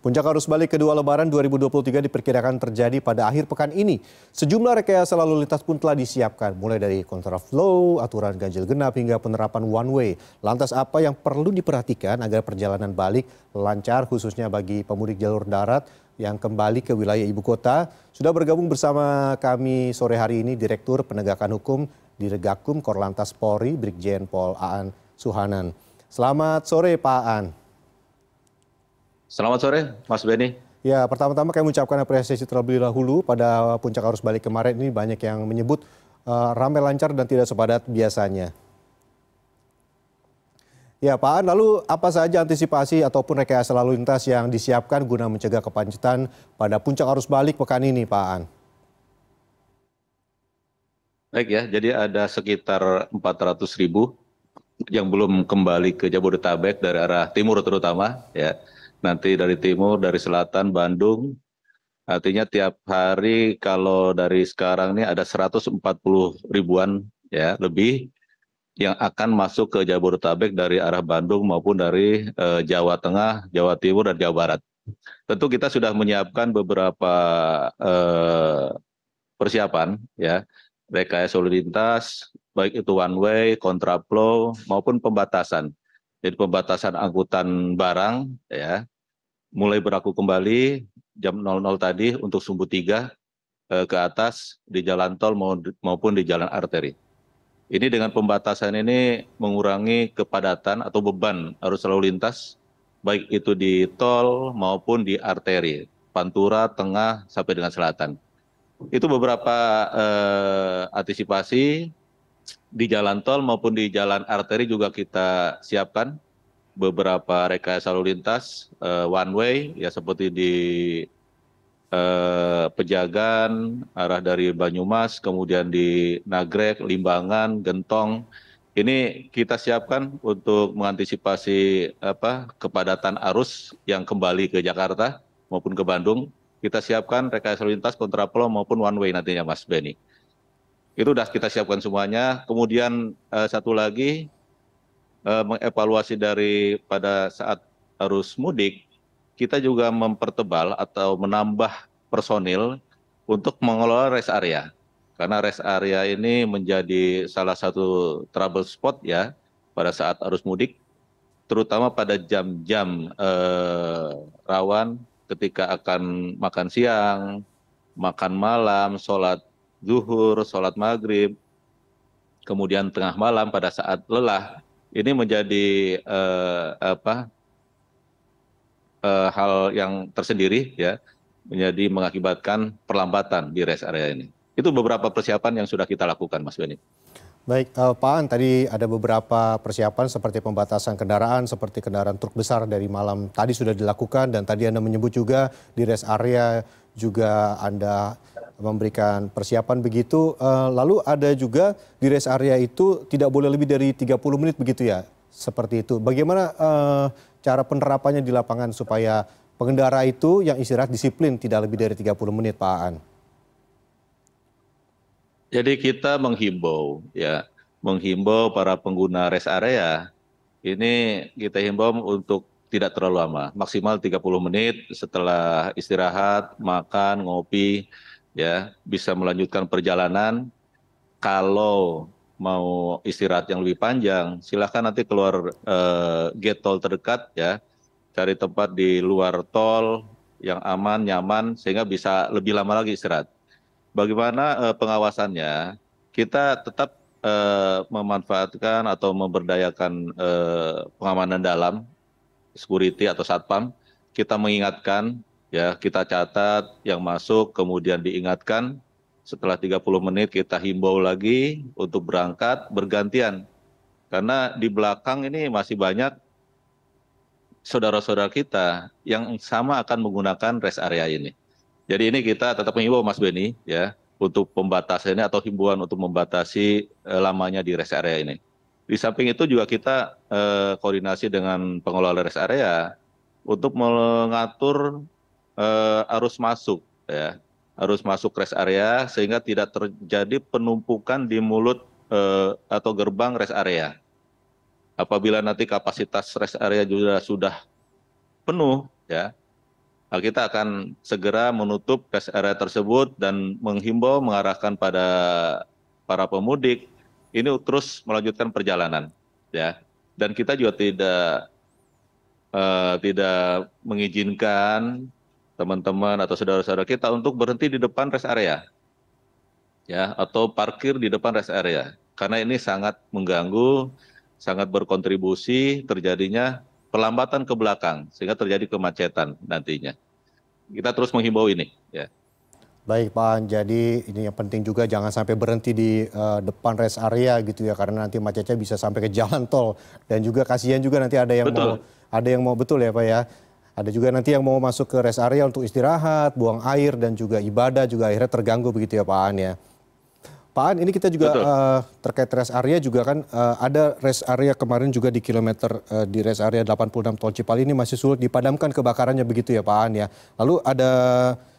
Puncak arus balik kedua lebaran 2023 diperkirakan terjadi pada akhir pekan ini. Sejumlah rekayasa lalu lintas pun telah disiapkan, mulai dari kontraflow, aturan ganjil genap hingga penerapan one way. Lantas apa yang perlu diperhatikan agar perjalanan balik lancar khususnya bagi pemudik jalur darat yang kembali ke wilayah ibu kota? Sudah bergabung bersama kami sore hari ini Direktur Penegakan Hukum di Korlantas Polri, Brigjen Pol Aan Suhanan. Selamat sore Pak Aan. Selamat sore, Mas Benny. Ya, pertama-tama kami mengucapkan apresiasi terlebih dahulu pada puncak arus balik kemarin ini banyak yang menyebut uh, ramai lancar dan tidak sepadat biasanya. Ya Pak An, lalu apa saja antisipasi ataupun rekayasa lalu lintas yang disiapkan guna mencegah kepadatan pada puncak arus balik pekan ini Pak An? Baik ya, jadi ada sekitar 400 ribu yang belum kembali ke Jabodetabek dari arah timur terutama ya nanti dari timur, dari selatan, Bandung. Artinya tiap hari kalau dari sekarang ini ada 140 ribuan ya lebih yang akan masuk ke Jabodetabek dari arah Bandung maupun dari eh, Jawa Tengah, Jawa Timur dan Jawa Barat. Tentu kita sudah menyiapkan beberapa eh, persiapan ya rekayasa lalu lintas baik itu one way, kontraflow maupun pembatasan jadi pembatasan angkutan barang ya mulai berlaku kembali jam 00 tadi untuk Sumbu tiga eh, ke atas di jalan tol maupun di jalan arteri. Ini dengan pembatasan ini mengurangi kepadatan atau beban arus lalu lintas baik itu di tol maupun di arteri, pantura, tengah sampai dengan selatan. Itu beberapa eh, antisipasi di jalan tol maupun di jalan arteri juga kita siapkan beberapa rekayasa lalu lintas uh, one way ya seperti di uh, Pejagan, arah dari Banyumas, kemudian di Nagrek, Limbangan, Gentong. Ini kita siapkan untuk mengantisipasi apa kepadatan arus yang kembali ke Jakarta maupun ke Bandung. Kita siapkan rekayasa lalu lintas kontraflow maupun one way nantinya Mas Benny itu sudah kita siapkan semuanya kemudian eh, satu lagi eh, mengevaluasi dari pada saat arus mudik kita juga mempertebal atau menambah personil untuk mengelola rest area karena rest area ini menjadi salah satu trouble spot ya pada saat arus mudik terutama pada jam-jam eh, rawan ketika akan makan siang, makan malam, sholat zuhur sholat maghrib kemudian tengah malam pada saat lelah ini menjadi eh, eh, hal yang tersendiri ya menjadi mengakibatkan perlambatan di rest area ini. Itu beberapa persiapan yang sudah kita lakukan, Mas Beni. Baik, uh, Pak An, tadi ada beberapa persiapan seperti pembatasan kendaraan, seperti kendaraan truk besar dari malam tadi sudah dilakukan dan tadi Anda menyebut juga di rest area juga Anda memberikan persiapan begitu. Uh, lalu ada juga di rest area itu tidak boleh lebih dari 30 menit begitu ya, seperti itu. Bagaimana uh, cara penerapannya di lapangan supaya pengendara itu yang istirahat disiplin tidak lebih dari 30 menit Pak Aan? Jadi kita menghimbau ya, menghimbau para pengguna rest area ini kita himbau untuk tidak terlalu lama, maksimal 30 menit setelah istirahat, makan, ngopi, ya bisa melanjutkan perjalanan kalau mau istirahat yang lebih panjang silakan nanti keluar eh, gate tol terdekat ya cari tempat di luar tol yang aman nyaman sehingga bisa lebih lama lagi istirahat bagaimana eh, pengawasannya kita tetap eh, memanfaatkan atau memberdayakan eh, pengamanan dalam security atau satpam kita mengingatkan ya kita catat yang masuk kemudian diingatkan setelah 30 menit kita himbau lagi untuk berangkat bergantian karena di belakang ini masih banyak saudara-saudara kita yang sama akan menggunakan rest area ini. Jadi ini kita tetap menghimbau Mas Beni ya untuk ini atau himbauan untuk membatasi eh, lamanya di rest area ini. Di samping itu juga kita eh, koordinasi dengan pengelola rest area untuk mengatur Eh, arus masuk ya arus masuk rest area sehingga tidak terjadi penumpukan di mulut eh, atau gerbang rest area. Apabila nanti kapasitas rest area juga sudah penuh ya kita akan segera menutup rest area tersebut dan menghimbau mengarahkan pada para pemudik ini terus melanjutkan perjalanan ya dan kita juga tidak uh, tidak mengizinkan teman-teman atau saudara-saudara kita untuk berhenti di depan rest area. Ya, atau parkir di depan rest area. Karena ini sangat mengganggu, sangat berkontribusi terjadinya perlambatan ke belakang sehingga terjadi kemacetan nantinya. Kita terus menghimbau ini, ya. Baik Pak jadi ini yang penting juga jangan sampai berhenti di uh, depan rest area gitu ya karena nanti macetnya bisa sampai ke jalan tol dan juga kasihan juga nanti ada yang betul. mau ada yang mau betul ya Pak ya ada juga nanti yang mau masuk ke rest area untuk istirahat, buang air dan juga ibadah juga akhirnya terganggu begitu ya Pak An ya. Pak An ini kita juga uh, terkait rest area juga kan uh, ada rest area kemarin juga di kilometer uh, di rest area 86 Tol Cipali ini masih sulit dipadamkan kebakarannya begitu ya Pak An ya. Lalu ada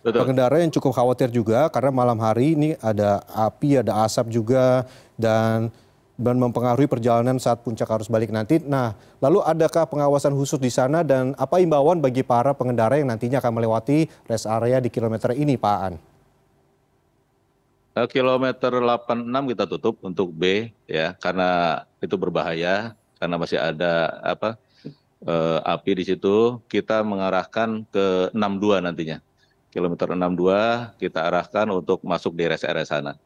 Betul. pengendara yang cukup khawatir juga karena malam hari ini ada api, ada asap juga dan dan mempengaruhi perjalanan saat puncak arus balik nanti. Nah, lalu adakah pengawasan khusus di sana dan apa imbauan bagi para pengendara yang nantinya akan melewati rest area di kilometer ini, Pak An? Eh, kilometer 86 kita tutup untuk B ya karena itu berbahaya karena masih ada apa eh, api di situ kita mengarahkan ke 62 nantinya kilometer 62 kita arahkan untuk masuk di rest area sana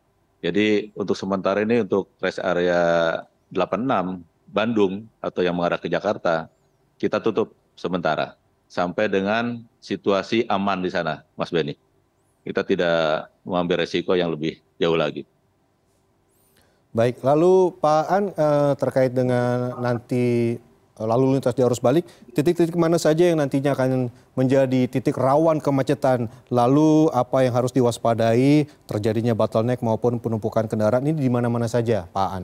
jadi untuk sementara ini untuk rest area 86 Bandung atau yang mengarah ke Jakarta kita tutup sementara sampai dengan situasi aman di sana, Mas Benny. Kita tidak mengambil resiko yang lebih jauh lagi. Baik, lalu Pak An eh, terkait dengan nanti Eh, lalu lintas di arus balik, titik-titik mana saja yang nantinya akan menjadi titik rawan kemacetan, lalu apa yang harus diwaspadai terjadinya bottleneck maupun penumpukan kendaraan ini di mana-mana saja, Pak An?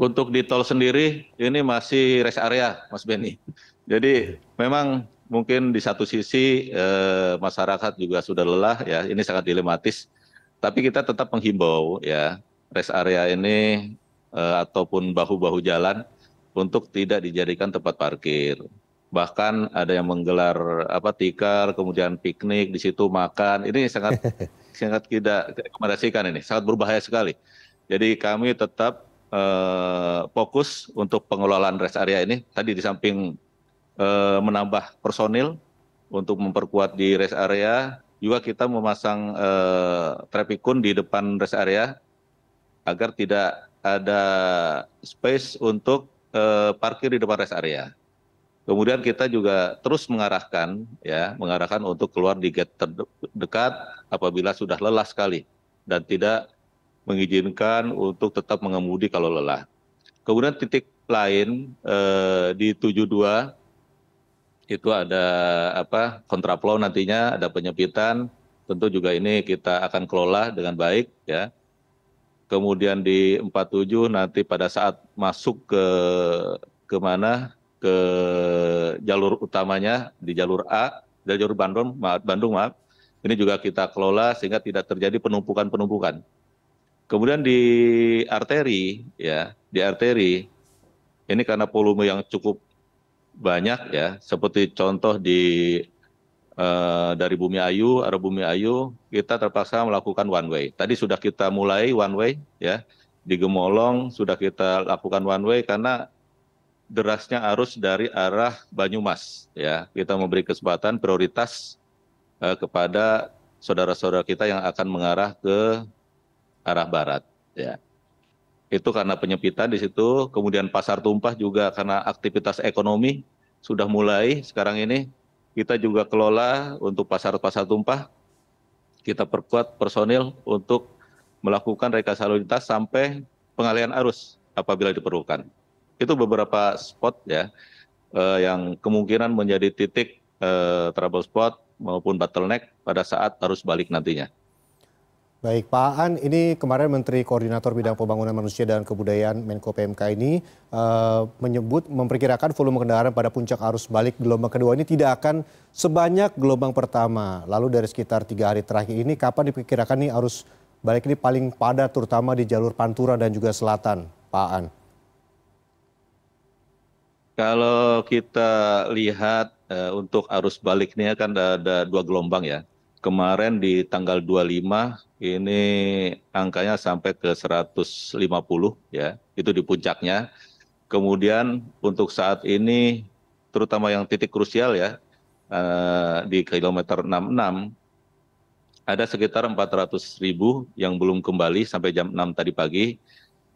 Untuk di tol sendiri ini masih rest area, Mas Benny. Jadi memang mungkin di satu sisi eh, masyarakat juga sudah lelah ya, ini sangat dilematis. Tapi kita tetap menghimbau ya, rest area ini Eh, ataupun bahu-bahu jalan untuk tidak dijadikan tempat parkir. Bahkan ada yang menggelar apa tikar, kemudian piknik di situ makan. Ini sangat sangat tidak rekomendasikan ini, sangat berbahaya sekali. Jadi kami tetap eh, fokus untuk pengelolaan rest area ini. Tadi di samping eh, menambah personil untuk memperkuat di rest area, juga kita memasang eh, traffic cone di depan rest area agar tidak ada space untuk eh, parkir di depan rest area. Kemudian kita juga terus mengarahkan ya, mengarahkan untuk keluar di gate terdekat apabila sudah lelah sekali dan tidak mengizinkan untuk tetap mengemudi kalau lelah. Kemudian titik lain eh, di 72 itu ada apa kontraplow nantinya ada penyempitan tentu juga ini kita akan kelola dengan baik ya kemudian di empat tujuh nanti pada saat masuk ke mana ke jalur utamanya di jalur A dari jalur Bandung Bandung maaf ini juga kita kelola sehingga tidak terjadi penumpukan penumpukan kemudian di arteri ya di arteri ini karena volume yang cukup banyak ya seperti contoh di Eh, dari Bumi Ayu arah Bumi Ayu kita terpaksa melakukan one way. Tadi sudah kita mulai one way ya di Gemolong sudah kita lakukan one way karena derasnya arus dari arah Banyumas ya. Kita memberi kesempatan prioritas uh, kepada saudara-saudara kita yang akan mengarah ke arah barat ya. Itu karena penyempitan di situ, kemudian pasar tumpah juga karena aktivitas ekonomi sudah mulai sekarang ini kita juga kelola untuk pasar-pasar tumpah. Kita perkuat personil untuk melakukan rekayasa lalu lintas sampai pengalian arus apabila diperlukan. Itu beberapa spot ya eh, yang kemungkinan menjadi titik eh, trouble spot maupun bottleneck pada saat arus balik nantinya. Baik, Pak An, ini kemarin Menteri Koordinator Bidang Pembangunan Manusia dan Kebudayaan Menko PMK ini uh, menyebut memperkirakan volume kendaraan pada puncak arus balik gelombang kedua ini tidak akan sebanyak gelombang pertama. Lalu dari sekitar tiga hari terakhir ini, kapan diperkirakan nih arus balik ini paling padat terutama di jalur Pantura dan juga Selatan, Pak An? Kalau kita lihat uh, untuk arus balik ini kan ada, ada dua gelombang ya kemarin di tanggal 25 ini angkanya sampai ke 150 ya, itu di puncaknya. Kemudian untuk saat ini terutama yang titik krusial ya eh, di kilometer 66 ada sekitar 400 ribu yang belum kembali sampai jam 6 tadi pagi.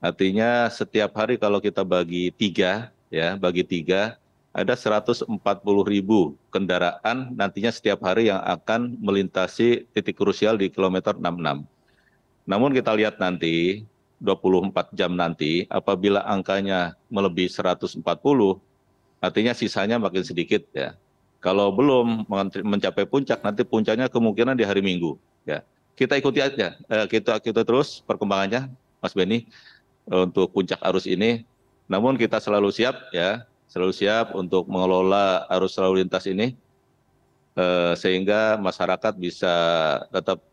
Artinya setiap hari kalau kita bagi tiga ya, bagi tiga ada 140 ribu kendaraan nantinya setiap hari yang akan melintasi titik krusial di kilometer 66. Namun kita lihat nanti 24 jam nanti apabila angkanya melebihi 140 artinya sisanya makin sedikit ya. Kalau belum mencapai puncak nanti puncaknya kemungkinan di hari Minggu ya. Kita ikuti aja eh, kita kita terus perkembangannya Mas Beni eh, untuk puncak arus ini. Namun kita selalu siap ya selalu siap untuk mengelola arus lalu lintas ini eh, sehingga masyarakat bisa tetap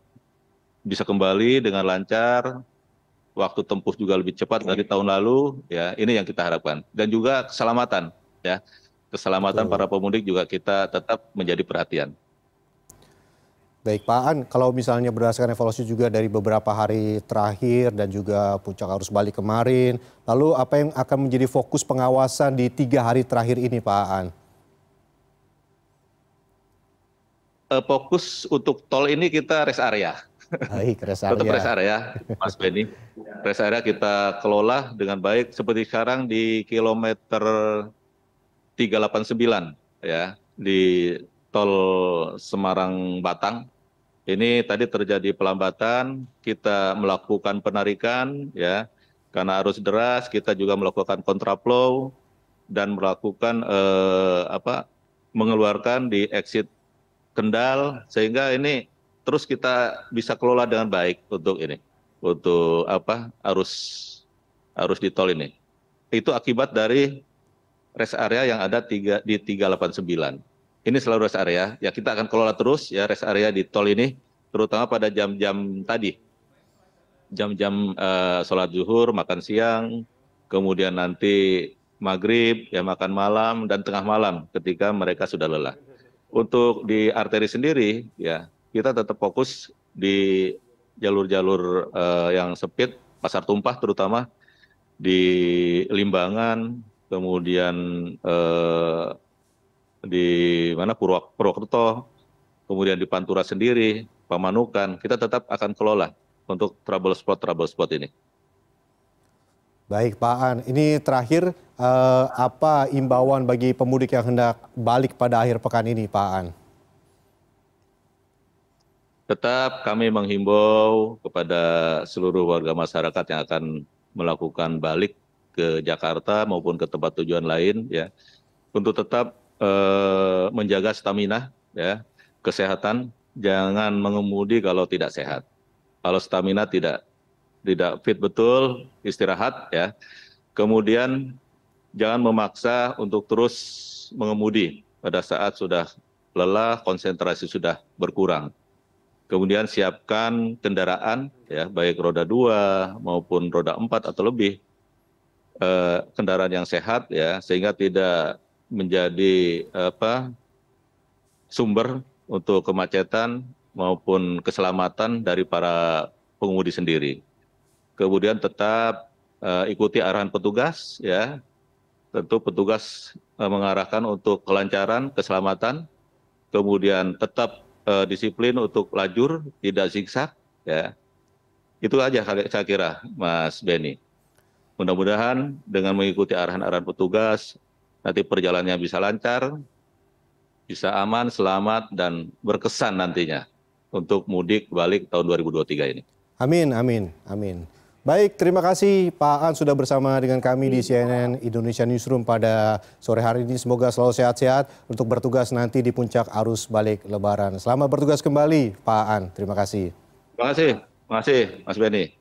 bisa kembali dengan lancar waktu tempuh juga lebih cepat dari tahun lalu ya ini yang kita harapkan dan juga keselamatan ya keselamatan para pemudik juga kita tetap menjadi perhatian Baik Pak An, kalau misalnya berdasarkan evaluasi juga dari beberapa hari terakhir dan juga puncak arus balik kemarin, lalu apa yang akan menjadi fokus pengawasan di tiga hari terakhir ini Pak An? Eh, fokus untuk tol ini kita rest area. Baik, rest area. Tetap rest area, Mas Benny. Rest area kita kelola dengan baik seperti sekarang di kilometer 389 ya di tol Semarang Batang. Ini tadi terjadi pelambatan, kita melakukan penarikan ya karena arus deras, kita juga melakukan kontraflow dan melakukan eh, apa mengeluarkan di exit Kendal sehingga ini terus kita bisa kelola dengan baik untuk ini untuk apa arus arus di tol ini. Itu akibat dari rest area yang ada tiga, di 389 ini selalu rest area. Ya kita akan kelola terus ya rest area di tol ini, terutama pada jam-jam tadi, jam-jam uh, sholat zuhur, makan siang, kemudian nanti maghrib, ya makan malam dan tengah malam ketika mereka sudah lelah. Untuk di arteri sendiri, ya kita tetap fokus di jalur-jalur uh, yang sempit, pasar tumpah terutama di Limbangan, kemudian uh, di mana Purwokerto, kemudian di Pantura sendiri, Pamanukan, kita tetap akan kelola untuk trouble spot trouble spot ini. Baik Pak An, ini terakhir eh, apa imbauan bagi pemudik yang hendak balik pada akhir pekan ini Pak An? Tetap kami menghimbau kepada seluruh warga masyarakat yang akan melakukan balik ke Jakarta maupun ke tempat tujuan lain ya untuk tetap Eh, menjaga stamina ya kesehatan jangan mengemudi kalau tidak sehat kalau stamina tidak tidak fit betul istirahat ya kemudian jangan memaksa untuk terus mengemudi pada saat sudah lelah konsentrasi sudah berkurang kemudian siapkan kendaraan ya baik roda dua maupun roda empat atau lebih eh, kendaraan yang sehat ya sehingga tidak menjadi sumber untuk kemacetan maupun keselamatan dari para pengemudi sendiri. Kemudian tetap eh, ikuti arahan petugas, ya. Tentu petugas eh, mengarahkan untuk kelancaran, keselamatan, kemudian tetap uh, disiplin untuk lajur, tidak zigzag, ya. Itu aja saya kira, Mas Benny. Mudah-mudahan dengan mengikuti arahan-arahan petugas, nanti perjalanannya bisa lancar, bisa aman, selamat, dan berkesan nantinya untuk mudik balik tahun 2023 ini. Amin, amin, amin. Baik, terima kasih Pak An sudah bersama dengan kami di CNN Indonesia Newsroom pada sore hari ini. Semoga selalu sehat-sehat untuk bertugas nanti di puncak arus balik lebaran. Selamat bertugas kembali Pak An. Terima kasih. Terima kasih, terima kasih Mas Benny.